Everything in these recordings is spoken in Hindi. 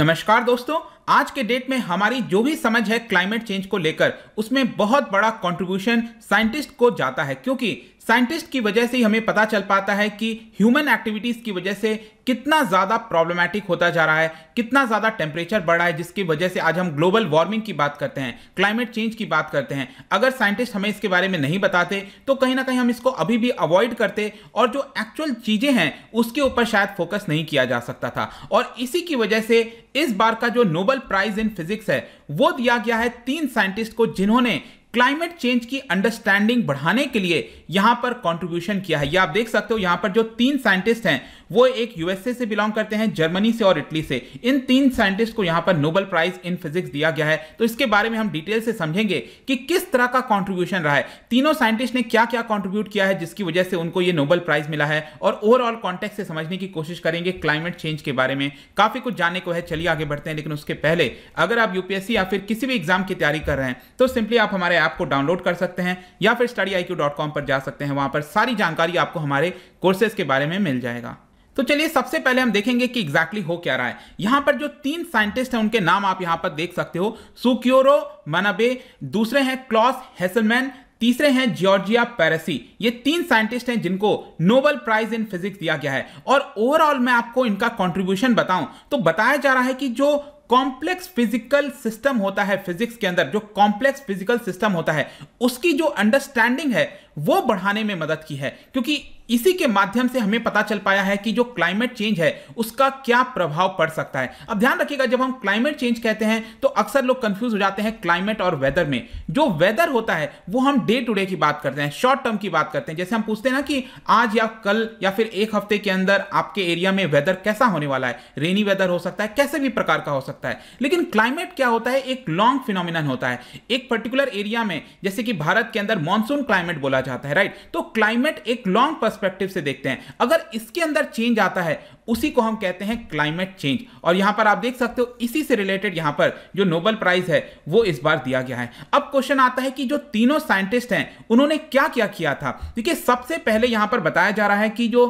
नमस्कार दोस्तों आज के डेट में हमारी जो भी समझ है क्लाइमेट चेंज को लेकर उसमें बहुत बड़ा कंट्रीब्यूशन साइंटिस्ट को जाता है क्योंकि साइंटिस्ट की वजह से ही हमें पता चल पाता है कि ह्यूमन एक्टिविटीज़ की वजह से कितना ज़्यादा प्रॉब्लमेटिक होता जा रहा है कितना ज़्यादा टेम्परेचर रहा है जिसकी वजह से आज हम ग्लोबल वार्मिंग की बात करते हैं क्लाइमेट चेंज की बात करते हैं अगर साइंटिस्ट हमें इसके बारे में नहीं बताते तो कहीं ना कहीं हम इसको अभी भी अवॉइड करते और जो एक्चुअल चीज़ें हैं उसके ऊपर शायद फोकस नहीं किया जा सकता था और इसी की वजह से इस बार का जो Nobel Nobel prize in physics है वो दिया गया है तीन साइंटिस्ट को जिन्होंने क्लाइमेट चेंज की अंडरस्टैंडिंग बढ़ाने के लिए यहां पर कंट्रीब्यूशन किया है ये आप देख सकते हो यहां पर जो तीन साइंटिस्ट हैं वो एक यूएसए से बिलोंग करते हैं जर्मनी से और इटली से इन तीन साइंटिस्ट को यहां पर नोबल प्राइज इन फिजिक्स दिया गया है तो इसके बारे में हम डिटेल से समझेंगे कि किस तरह का कॉन्ट्रीब्यूशन रहा है तीनों साइंटिस्ट ने क्या क्या कॉन्ट्रीब्यूट किया है जिसकी वजह से उनको ये नोबल प्राइज मिला है और ओवरऑल कॉन्टेक्ट से समझने की कोशिश करेंगे क्लाइमेट चेंज के बारे में काफी कुछ जानने को है चलिए आगे बढ़ते हैं लेकिन उसके पहले अगर आप यूपीएससी या फिर किसी भी एग्जाम की तैयारी कर रहे हैं तो सिंपली आप हमारे ऐप को डाउनलोड कर सकते हैं या फिर स्टडी आई पर जा सकते हैं वहाँ पर सारी जानकारी आपको हमारे कोर्सेज के बारे में मिल जाएगा तो चलिए सबसे पहले हम देखेंगे कि एग्जैक्टली exactly हो क्या रहा है यहां पर जो तीन साइंटिस्ट हैं उनके नाम आप यहां पर देख सकते हो सुक्योरो मनाबे दूसरे हैं क्लॉस हेसलमैन तीसरे हैं जॉर्जिया पेरेसी ये तीन साइंटिस्ट हैं जिनको नोबल प्राइज इन फिजिक्स दिया गया है और ओवरऑल मैं आपको इनका कंट्रीब्यूशन बताऊं तो बताया जा रहा है कि जो कॉम्प्लेक्स फिजिकल सिस्टम होता है फिजिक्स के अंदर जो कॉम्प्लेक्स फिजिकल सिस्टम होता है उसकी जो अंडरस्टैंडिंग है वो बढ़ाने में मदद की है क्योंकि इसी के माध्यम से हमें पता चल पाया है कि जो क्लाइमेट चेंज है उसका क्या प्रभाव पड़ सकता है अब ध्यान रखिएगा जब हम क्लाइमेट चेंज कहते हैं तो अक्सर लोग कंफ्यूज हो जाते हैं क्लाइमेट और वेदर में जो वेदर होता है वो हम डे टू डे की बात करते हैं शॉर्ट टर्म की बात करते हैं जैसे हम पूछते हैं ना कि आज या कल या फिर एक हफ्ते के अंदर आपके एरिया में वेदर कैसा होने वाला है रेनी वेदर हो सकता है कैसे भी प्रकार का हो सकता है लेकिन क्लाइमेट क्या होता है एक लॉन्ग फिनोमिनन होता है एक पर्टिकुलर एरिया में जैसे कि भारत के अंदर मानसून क्लाइमेट बोला जाता है राइट तो क्लाइमेट एक लॉन्ग पर्सपेक्टिव से देखते हैं अगर इसके अंदर चेंज आता है उसी को हम कहते हैं क्लाइमेट चेंज और यहां पर आप देख सकते हो इसी से रिलेटेड यहां पर जो नोबल प्राइज है वो इस बार दिया गया है अब क्वेश्चन आता है कि जो तीनों साइंटिस्ट हैं उन्होंने क्या क्या किया था देखिए सबसे पहले यहां पर बताया जा रहा है कि जो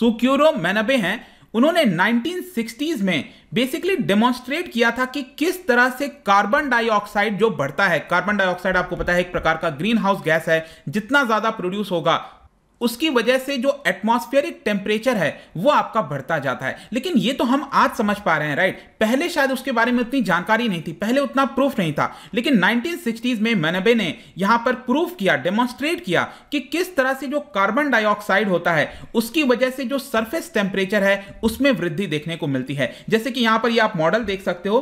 सुक्यूरो मैनबे हैं उन्होंने 1960s में बेसिकली डेमोन्स्ट्रेट किया था कि किस तरह से कार्बन डाइऑक्साइड जो बढ़ता है कार्बन डाइऑक्साइड आपको पता है एक प्रकार का ग्रीन हाउस गैस है जितना ज्यादा प्रोड्यूस होगा उसकी वजह से जो एटमॉस्फेरिक टेम्परेचर है वो आपका बढ़ता जाता है लेकिन ये तो हम आज समझ पा रहे हैं राइट पहले शायद उसके बारे में उतनी जानकारी नहीं थी पहले उतना प्रूफ नहीं था लेकिन 1960s में मैनबे ने यहां पर प्रूफ किया डेमोन्स्ट्रेट किया कि किस तरह से जो कार्बन डाइऑक्साइड होता है उसकी वजह से जो सरफेस टेम्परेचर है उसमें वृद्धि देखने को मिलती है जैसे कि यहां पर ये आप मॉडल देख सकते हो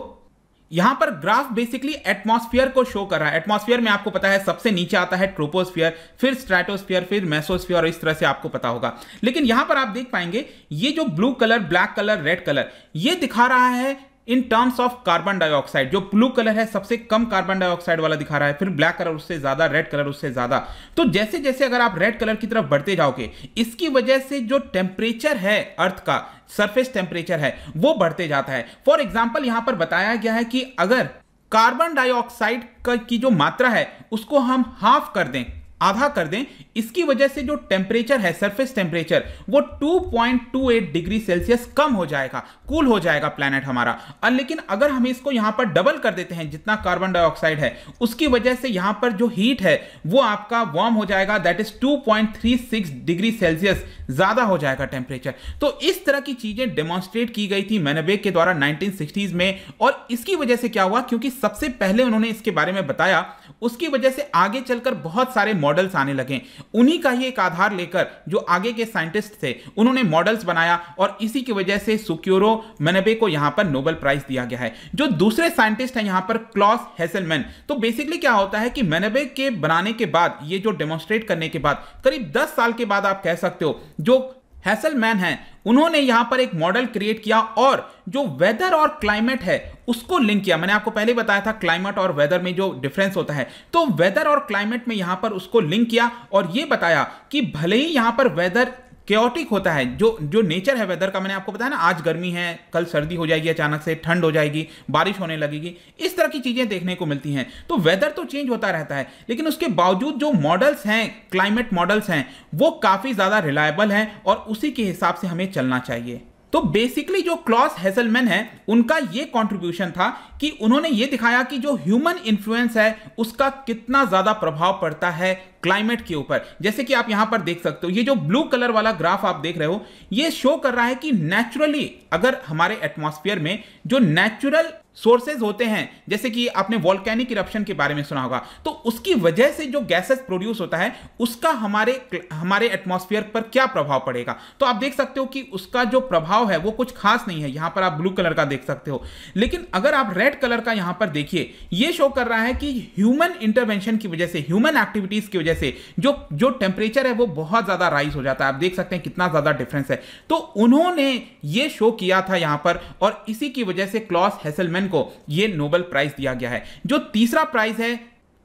यहां पर ग्राफ बेसिकली एटमॉस्फेयर को शो कर रहा है एटमॉस्फेयर में आपको पता है सबसे नीचे आता है ट्रोपोस्फियर फिर स्ट्रेटोस्फियर फिर मेसोस्फियर और इस तरह से आपको पता होगा लेकिन यहां पर आप देख पाएंगे ये जो blue colour black colour red colour ये दिखा रहा है in terms of carbon dioxide जो ब्लू कलर है सबसे कम कार्बन डाइऑक्साइड वाला दिखा रहा है फिर ब्लैक कलर उससे ज्यादा रेड कलर उससे ज्यादा तो जैसे जैसे अगर आप रेड कलर की तरफ बढ़ते जाओगे इसकी वजह से जो टेम्परेचर है अर्थ का सरफेस टेम्परेचर है वो बढ़ते जाता है फॉर एग्जाम्पल यहां पर बताया गया है कि अगर कार्बन डाइऑक्साइड की जो मात्रा है उसको हम हाफ कर दें आधा कर दें इसकी वजह से जो टेम्परेचर है सरफेस टेम्परेचर वो 2.28 डिग्री सेल्सियस कम हो जाएगा कूल हो जाएगा प्लेनेट हमारा और लेकिन अगर हम इसको यहां पर डबल कर देते हैं जितना कार्बन डाइऑक्साइड है उसकी वजह से यहां पर जो हीट है वो आपका वार्म हो जाएगा दैट इज 2.36 डिग्री सेल्सियस ज़्यादा हो जाएगा टेम्परेचर तो इस तरह की चीज़ें डेमोन्स्ट्रेट की गई थी मैनबेग के द्वारा नाइनटीन में और इसकी वजह से क्या हुआ क्योंकि सबसे पहले उन्होंने इसके बारे में बताया उसकी वजह से आगे चलकर बहुत सारे मॉडल्स आने लगे उन्हीं का ही एक आधार लेकर जो आगे के साइंटिस्ट थे उन्होंने मॉडल्स बनाया और इसी की वजह से सुक्योरो मनबे को यहां पर नोबेल प्राइज दिया गया है जो दूसरे साइंटिस्ट हैं यहां पर क्लॉस हेसलमैन तो बेसिकली क्या होता है कि मनबे के बनाने के बाद ये जो डेमोन्स्ट्रेट करने के बाद करीब दस साल के बाद आप कह सकते हो जो हैसलमैन हैं उन्होंने यहां पर एक मॉडल क्रिएट किया और जो वेदर और क्लाइमेट है उसको लिंक किया मैंने आपको पहले बताया था क्लाइमेट और वेदर में जो डिफरेंस होता है तो वेदर और क्लाइमेट में यहां पर उसको लिंक किया और यह बताया कि भले ही यहां पर वेदर क्योटिक होता है जो जो नेचर है वेदर का मैंने आपको बताया ना आज गर्मी है कल सर्दी हो जाएगी अचानक से ठंड हो जाएगी बारिश होने लगेगी इस तरह की चीज़ें देखने को मिलती हैं तो वेदर तो चेंज होता रहता है लेकिन उसके बावजूद जो मॉडल्स हैं क्लाइमेट मॉडल्स हैं वो काफ़ी ज़्यादा रिलायबल हैं और उसी के हिसाब से हमें चलना चाहिए तो बेसिकली जो क्लॉस हेसलमैन है उनका ये कंट्रीब्यूशन था कि उन्होंने ये दिखाया कि जो ह्यूमन इन्फ्लुएंस है उसका कितना ज्यादा प्रभाव पड़ता है क्लाइमेट के ऊपर जैसे कि आप यहां पर देख सकते हो ये जो ब्लू कलर वाला ग्राफ आप देख रहे हो ये शो कर रहा है कि नेचुरली अगर हमारे एटमोसफियर में जो नेचुरल सोर्सेज होते हैं जैसे कि आपने वॉल्केनिक इरप्शन के बारे में सुना होगा तो उसकी वजह से जो गैसेस प्रोड्यूस होता है उसका हमारे हमारे एटमॉस्फेयर पर क्या प्रभाव पड़ेगा तो आप देख सकते हो कि उसका जो प्रभाव है वो कुछ खास नहीं है यहां पर आप ब्लू कलर का देख सकते हो लेकिन अगर आप रेड कलर का यहां पर देखिए ये शो कर रहा है कि ह्यूमन इंटरवेंशन की वजह से ह्यूमन एक्टिविटीज की वजह से जो जो टेम्परेचर है वो बहुत ज्यादा राइज हो जाता है आप देख सकते हैं कितना ज्यादा डिफरेंस है तो उन्होंने ये शो किया था यहां पर और इसी की वजह से क्लॉस हेसलमैन बैटमैन को यह नोबेल प्राइज दिया गया है जो तीसरा प्राइज है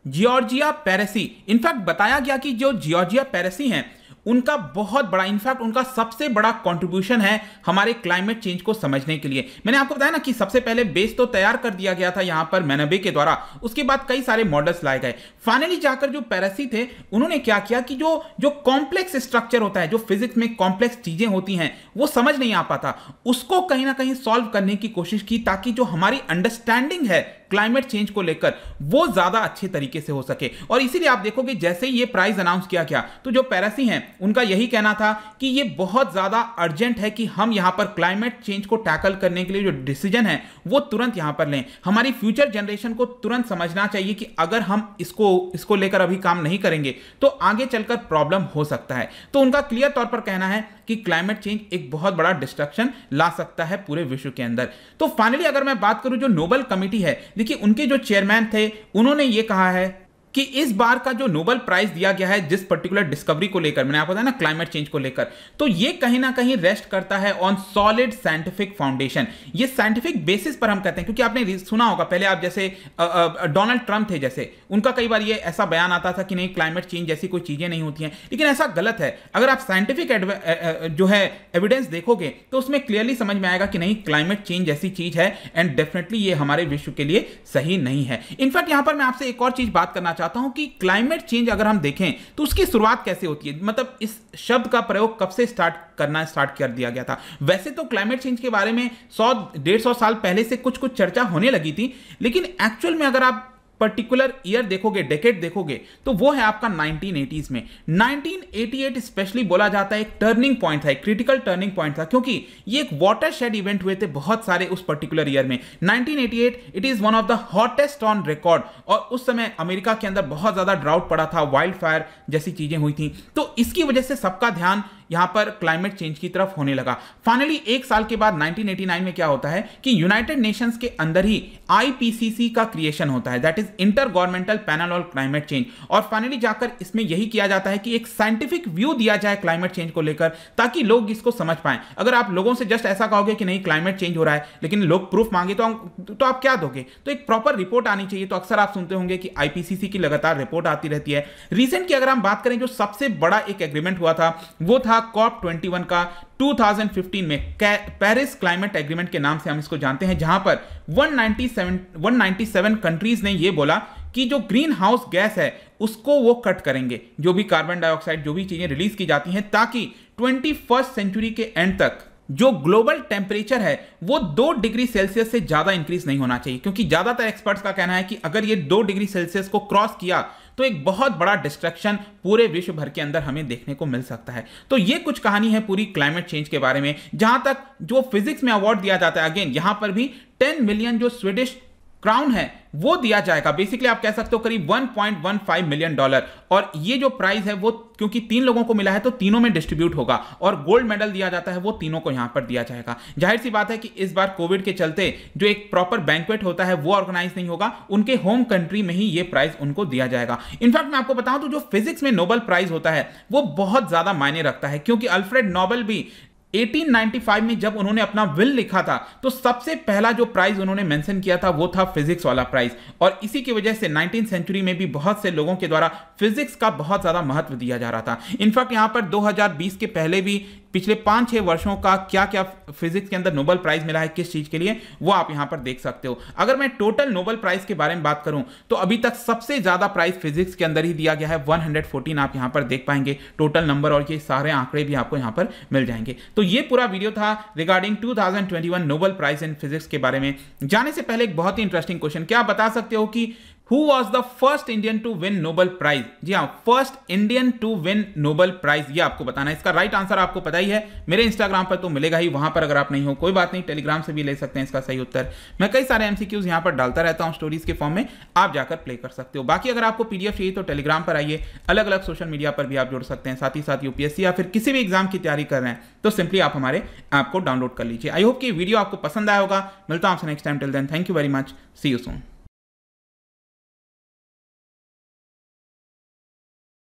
जियोर्जिया पेरेसी इनफैक्ट बताया गया कि जो जियोर्जिया पेरेसी हैं उनका बहुत बड़ा इनफैक्ट उनका सबसे बड़ा कॉन्ट्रीब्यूशन है हमारे क्लाइमेट चेंज को समझने के लिए मैंने आपको बताया ना कि सबसे पहले बेस तो तैयार कर दिया गया था यहां पर मैनबे के द्वारा उसके बाद कई सारे मॉडल्स लाए गए फाइनली जाकर जो पैरसी थे उन्होंने क्या किया कि जो जो कॉम्प्लेक्स स्ट्रक्चर होता है जो फिजिक्स में कॉम्प्लेक्स चीजें होती हैं वो समझ नहीं आ पाता उसको कहीं ना कहीं सॉल्व करने की कोशिश की ताकि जो हमारी अंडरस्टैंडिंग है क्लाइमेट चेंज को लेकर वो ज्यादा अच्छे तरीके से हो सके और इसीलिए आप देखोगे जैसे ही ये प्राइस अनाउंस किया गया तो जो पैरासी हैं उनका यही कहना था कि ये बहुत ज्यादा अर्जेंट है कि हम यहां पर क्लाइमेट चेंज को टैकल करने के लिए जो डिसीजन है वो तुरंत यहां पर लें हमारी फ्यूचर जनरेशन को तुरंत समझना चाहिए कि अगर हम इसको इसको लेकर अभी काम नहीं करेंगे तो आगे चलकर प्रॉब्लम हो सकता है तो उनका क्लियर तौर पर कहना है कि क्लाइमेट चेंज एक बहुत बड़ा डिस्ट्रक्शन ला सकता है पूरे विश्व के अंदर तो फाइनली अगर मैं बात करूं जो नोबल कमिटी है देखिए उनके जो चेयरमैन थे उन्होंने ये कहा है कि इस बार का जो नोबल प्राइज दिया गया है जिस पर्टिकुलर डिस्कवरी को लेकर मैंने आपको बताया ना क्लाइमेट चेंज को लेकर तो ये कहीं ना कहीं रेस्ट करता है ऑन सॉलिड साइंटिफिक फाउंडेशन ये साइंटिफिक बेसिस पर हम कहते हैं क्योंकि आपने सुना होगा पहले आप जैसे डोनाल्ड ट्रंप थे जैसे उनका कई बार ये ऐसा बयान आता था कि नहीं क्लाइमेट चेंज जैसी कोई चीजें नहीं होती हैं लेकिन ऐसा गलत है अगर आप साइंटिफिक जो है एविडेंस देखोगे तो उसमें क्लियरली समझ में आएगा कि नहीं क्लाइमेट चेंज ऐसी चीज है एंड डेफिनेटली ये हमारे विश्व के लिए सही नहीं है इनफैक्ट यहां पर मैं आपसे एक और चीज बात करना चाहता चाहता हूं कि क्लाइमेट चेंज अगर हम देखें तो उसकी शुरुआत कैसे होती है मतलब इस शब्द का प्रयोग कब से स्टार्ट करना स्टार्ट कर दिया गया था वैसे तो क्लाइमेट चेंज के बारे में सौ डेढ़ सौ साल पहले से कुछ कुछ चर्चा होने लगी थी लेकिन एक्चुअल में अगर आप पर्टिकुलर ईयर देखोगे डेकेट देखोगे तो वो है आपका 1980s में 1988 स्पेशली बोला जाता है एक टर्निंग पॉइंट था एक क्रिटिकल टर्निंग पॉइंट था क्योंकि ये एक वाटर शेड इवेंट हुए थे बहुत सारे उस पर्टिकुलर ईयर में 1988 it is one of the hottest on record और उस समय अमेरिका के अंदर बहुत ज्यादा ड्राउट पड़ा था वाइल्ड फायर जैसी चीजें हुई थी तो इसकी वजह से सबका ध्यान यहां पर क्लाइमेट चेंज की तरफ होने लगा फाइनली एक साल के बाद 1989 में क्या होता है कि यूनाइटेड नेशंस के अंदर ही आईपीसीसी का क्रिएशन होता है that is intergovernmental panel on climate change और फाइनली जाकर इसमें यही किया जाता है कि एक साइंटिफिक व्यू दिया जाए क्लाइमेट चेंज को लेकर ताकि लोग इसको समझ पाए अगर आप लोगों से जस्ट ऐसा कहोगे कि नहीं क्लाइमेट चेंज हो रहा है लेकिन लोग प्रूफ मांगे तो तो आप क्या दोगे तो एक प्रॉपर रिपोर्ट आनी चाहिए तो अक्सर आप सुनते होंगे कि आईपीसीसी की लगातार रिपोर्ट आती रहती है रिसेंट की अगर हम बात करें जो सबसे बड़ा एक एग्रीमेंट हुआ था वो था था कॉप वन का 2015 में पेरिस क्लाइमेट एग्रीमेंट के नाम से हम इसको जानते हैं जहां पर 197 197 कंट्रीज ने यह बोला कि जो ग्रीन हाउस गैस है उसको वो कट करेंगे जो भी कार्बन डाइऑक्साइड जो भी चीजें रिलीज की जाती हैं ताकि ट्वेंटी सेंचुरी के एंड तक जो ग्लोबल टेम्परेचर है वो दो डिग्री सेल्सियस से ज़्यादा इंक्रीज नहीं होना चाहिए क्योंकि ज़्यादातर एक्सपर्ट्स का कहना है कि अगर ये दो डिग्री सेल्सियस को क्रॉस किया तो एक बहुत बड़ा डिस्ट्रक्शन पूरे विश्व भर के अंदर हमें देखने को मिल सकता है तो ये कुछ कहानी है पूरी क्लाइमेट चेंज के बारे में जहां तक जो फिजिक्स में अवार्ड दिया जाता है अगेन यहां पर भी 10 मिलियन जो स्वीडिश क्राउन है वो दिया जाएगा बेसिकली आप कह सकते हो करीब 1.15 मिलियन डॉलर और ये जो प्राइस है वो क्योंकि तीन लोगों को मिला है तो तीनों में डिस्ट्रीब्यूट होगा और गोल्ड मेडल दिया जाता है वो तीनों को यहां पर दिया जाएगा जाहिर सी बात है कि इस बार कोविड के चलते जो एक प्रॉपर बैंकवेट होता है वो ऑर्गेनाइज नहीं होगा उनके होम कंट्री में ही ये प्राइज उनको दिया जाएगा इनफैक्ट मैं आपको बताऊं तो जो फिजिक्स में नोबल प्राइज होता है वो बहुत ज्यादा मायने रखता है क्योंकि अल्फ्रेड नोबल भी 1895 में जब उन्होंने अपना विल लिखा था तो सबसे पहला जो प्राइज उन्होंने मेंशन किया था वो था फिजिक्स वाला प्राइज और इसी की वजह से नाइनटीन सेंचुरी में भी बहुत से लोगों के द्वारा फिजिक्स का बहुत ज्यादा महत्व दिया जा रहा था इनफैक्ट यहां पर 2020 के पहले भी पिछले पांच छह वर्षों का क्या क्या फिजिक्स के अंदर नोबल प्राइज मिला है किस चीज़ के लिए वो आप यहां पर देख सकते हो अगर मैं टोटल नोबल प्राइज के बारे में बात करूं तो अभी तक सबसे ज़्यादा प्राइज फिजिक्स के अंदर ही दिया गया है 114 आप यहां पर देख पाएंगे टोटल नंबर और ये सारे आंकड़े भी आपको यहां पर मिल जाएंगे तो ये पूरा वीडियो था regarding to Nobel prize in physics के बारे में जाने से पहले एक बहुत ही इंटरेस्टिंग क्वेश्चन क्या आप बता सकते हो कि who was the first Indian to win Nobel prize जी हाँ first Indian to win Nobel prize ये आपको बताना है इसका राइट आंसर आपको पता ही है मेरे इंस्टाग्राम पर तो मिलेगा ही वहां पर अगर आप नहीं हो कोई बात नहीं टेलीग्राम से भी ले सकते हैं इसका सही उत्तर मैं कई सारे एमसीक्यूज यहां पर डालता रहता हूं स्टोरीज के फॉर्म में आप जाकर प्ले कर सकते हो बाकी अगर आपको पीडीएफ चाहिए तो टेलीग्राम पर आइए अलग अलग सोशल मीडिया पर भी आप जुड़ सकते हैं साथ ही साथ यूपीएससी या फिर किसी भी एग्जाम की तैयारी कर रहे हैं तो सिंपली आप हमारे ऐप को डाउनलोड कर लीजिए आई होप कि वीडियो आपको पसंद आया होगा मिलता हूँ आपसे next time till then thank you very much see you Son